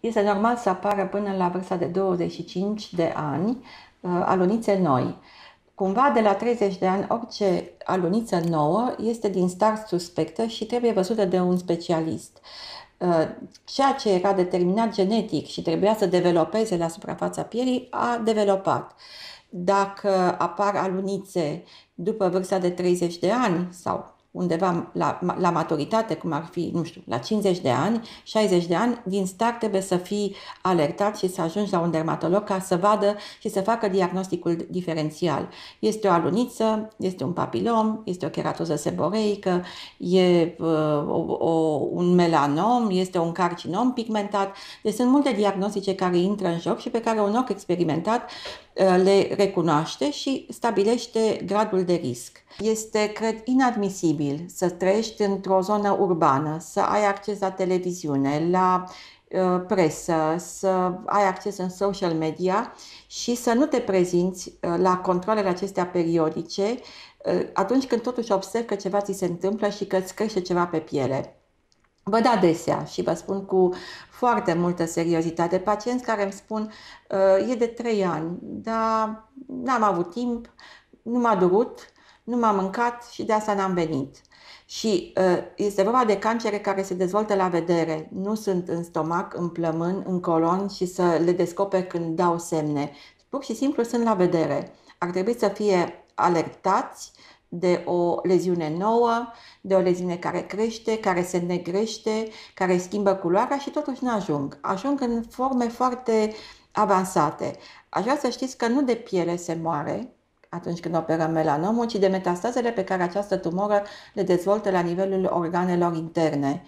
Este normal să apară până la vârsta de 25 de ani uh, alunițe noi. Cumva de la 30 de ani orice aluniță nouă este din start suspectă și trebuie văzută de un specialist uh, ceea ce era determinat genetic și trebuia să developeze la suprafața pielii, a developat. Dacă apar alunițe după vârsta de 30 de ani sau undeva la, la maturitate, cum ar fi, nu știu, la 50 de ani, 60 de ani, din start trebuie să fii alertat și să ajungi la un dermatolog ca să vadă și să facă diagnosticul diferențial. Este o aluniță, este un papilom, este o keratoză seboreică, e uh, o, o, un melanom, este un carcinom pigmentat. Deci sunt multe diagnostice care intră în joc și pe care un ochi experimentat Uh, le recunoaște și stabilește gradul de risc. Este, cred, inadmisibil să trăiești într-o zonă urbană, să ai acces la televiziune, la uh, presă, să ai acces în social media și să nu te prezinți uh, la controlele acestea periodice atunci când totuși observi că ceva ți se întâmplă și că îți crește ceva pe piele. Văd adesea și vă spun cu foarte multă seriozitate pacienți care îmi spun uh, e de trei ani, dar n-am avut timp, nu m-a durut, nu m-am mâncat și de asta n-am venit. Și uh, este vorba de cancere care se dezvoltă la vedere, nu sunt în stomac, în plămân, în colon și să le descoper când dau semne. Pur și simplu sunt la vedere. Ar trebui să fie alertați de o leziune nouă, de o leziune care crește, care se negrește, care schimbă culoarea și totuși nu ajung. Ajung în forme foarte avansate. Aș vrea să știți că nu de piele se moare atunci când operăm melanomul, ci de metastazele pe care această tumoră le dezvoltă la nivelul organelor interne.